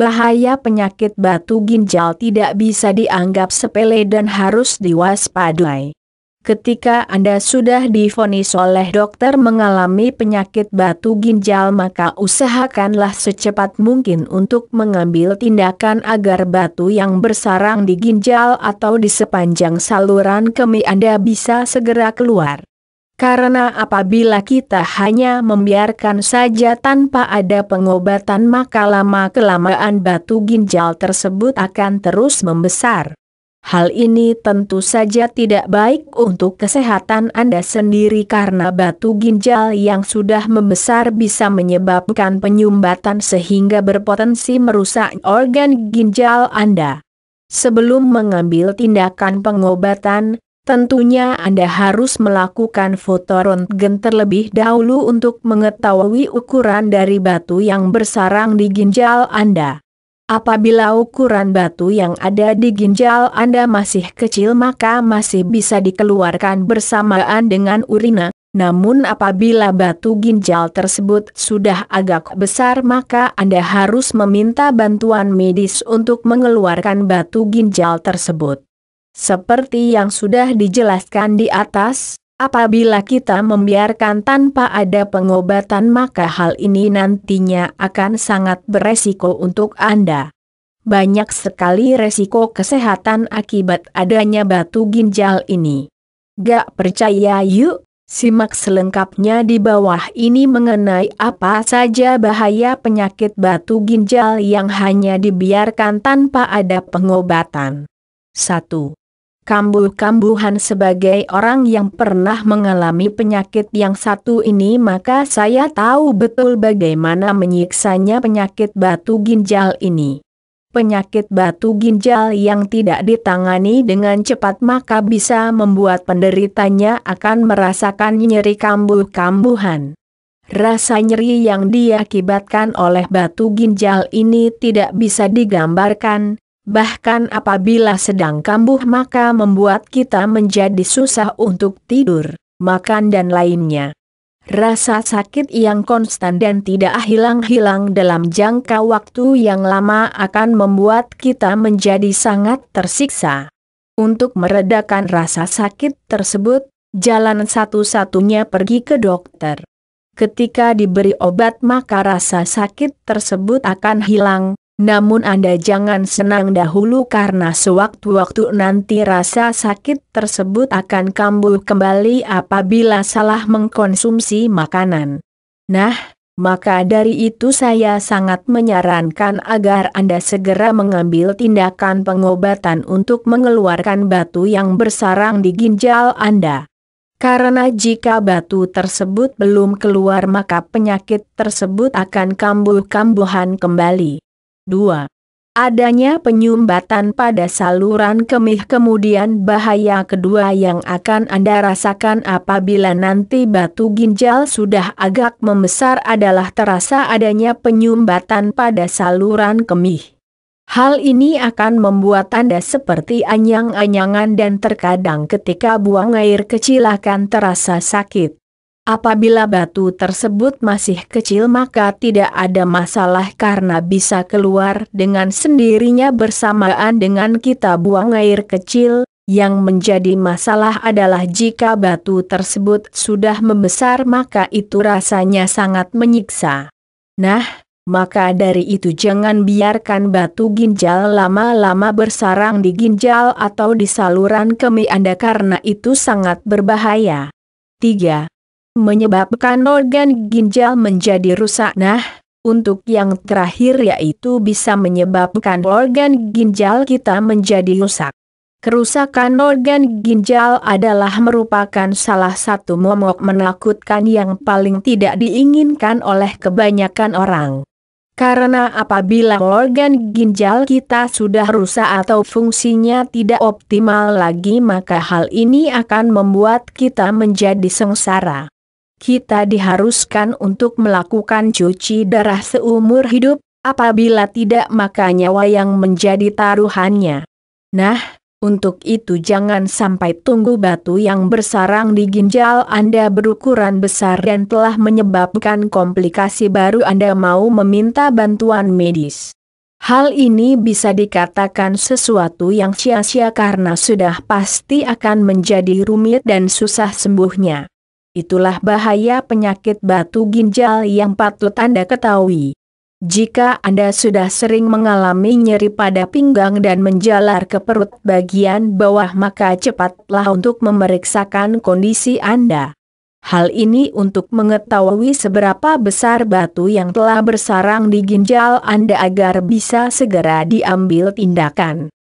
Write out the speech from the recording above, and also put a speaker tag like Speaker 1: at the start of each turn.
Speaker 1: bahaya penyakit batu ginjal tidak bisa dianggap sepele dan harus diwaspadai. Ketika Anda sudah difonis oleh dokter mengalami penyakit batu ginjal maka usahakanlah secepat mungkin untuk mengambil tindakan agar batu yang bersarang di ginjal atau di sepanjang saluran kemih Anda bisa segera keluar. Karena apabila kita hanya membiarkan saja tanpa ada pengobatan maka lama-kelamaan batu ginjal tersebut akan terus membesar. Hal ini tentu saja tidak baik untuk kesehatan Anda sendiri karena batu ginjal yang sudah membesar bisa menyebabkan penyumbatan sehingga berpotensi merusak organ ginjal Anda. Sebelum mengambil tindakan pengobatan, Tentunya Anda harus melakukan foto rontgen terlebih dahulu untuk mengetahui ukuran dari batu yang bersarang di ginjal Anda. Apabila ukuran batu yang ada di ginjal Anda masih kecil maka masih bisa dikeluarkan bersamaan dengan urina, namun apabila batu ginjal tersebut sudah agak besar maka Anda harus meminta bantuan medis untuk mengeluarkan batu ginjal tersebut. Seperti yang sudah dijelaskan di atas, apabila kita membiarkan tanpa ada pengobatan maka hal ini nantinya akan sangat beresiko untuk Anda. Banyak sekali resiko kesehatan akibat adanya batu ginjal ini. Gak percaya yuk, simak selengkapnya di bawah ini mengenai apa saja bahaya penyakit batu ginjal yang hanya dibiarkan tanpa ada pengobatan. 1 kambuh-kambuhan sebagai orang yang pernah mengalami penyakit yang satu ini maka saya tahu betul bagaimana menyiksanya penyakit batu ginjal ini. Penyakit batu ginjal yang tidak ditangani dengan cepat maka bisa membuat penderitanya akan merasakan nyeri kambuh-kambuhan. Rasa nyeri yang diakibatkan oleh batu ginjal ini tidak bisa digambarkan, bahkan apabila sedang kambuh maka membuat kita menjadi susah untuk tidur, makan dan lainnya. Rasa sakit yang konstan dan tidak hilang-hilang dalam jangka waktu yang lama akan membuat kita menjadi sangat tersiksa. Untuk meredakan rasa sakit tersebut, jalan satu-satunya pergi ke dokter. Ketika diberi obat maka rasa sakit tersebut akan hilang, namun Anda jangan senang dahulu karena sewaktu-waktu nanti rasa sakit tersebut akan kambuh kembali apabila salah mengkonsumsi makanan. Nah, maka dari itu saya sangat menyarankan agar Anda segera mengambil tindakan pengobatan untuk mengeluarkan batu yang bersarang di ginjal Anda. Karena jika batu tersebut belum keluar maka penyakit tersebut akan kambuh-kambuhan kembali. 2. Adanya penyumbatan pada saluran kemih kemudian bahaya kedua yang akan Anda rasakan apabila nanti batu ginjal sudah agak membesar adalah terasa adanya penyumbatan pada saluran kemih. Hal ini akan membuat Anda seperti anyang-anyangan dan terkadang ketika buang air kecil akan terasa sakit. Apabila batu tersebut masih kecil maka tidak ada masalah karena bisa keluar dengan sendirinya bersamaan dengan kita buang air kecil, yang menjadi masalah adalah jika batu tersebut sudah membesar maka itu rasanya sangat menyiksa. Nah, maka dari itu jangan biarkan batu ginjal lama-lama bersarang di ginjal atau di saluran kemih Anda karena itu sangat berbahaya. 3 menyebabkan organ ginjal menjadi rusak. Nah, untuk yang terakhir yaitu bisa menyebabkan organ ginjal kita menjadi rusak. Kerusakan organ ginjal adalah merupakan salah satu momok menakutkan yang paling tidak diinginkan oleh kebanyakan orang. Karena apabila organ ginjal kita sudah rusak atau fungsinya tidak optimal lagi maka hal ini akan membuat kita menjadi sengsara kita diharuskan untuk melakukan cuci darah seumur hidup, apabila tidak maka nyawa yang menjadi taruhannya. Nah, untuk itu jangan sampai tunggu batu yang bersarang di ginjal Anda berukuran besar dan telah menyebabkan komplikasi baru Anda mau meminta bantuan medis. Hal ini bisa dikatakan sesuatu yang sia-sia karena sudah pasti akan menjadi rumit dan susah sembuhnya. Itulah bahaya penyakit batu ginjal yang patut Anda ketahui. Jika Anda sudah sering mengalami nyeri pada pinggang dan menjalar ke perut bagian bawah maka cepatlah untuk memeriksakan kondisi Anda. Hal ini untuk mengetahui seberapa besar batu yang telah bersarang di ginjal Anda agar bisa segera diambil tindakan.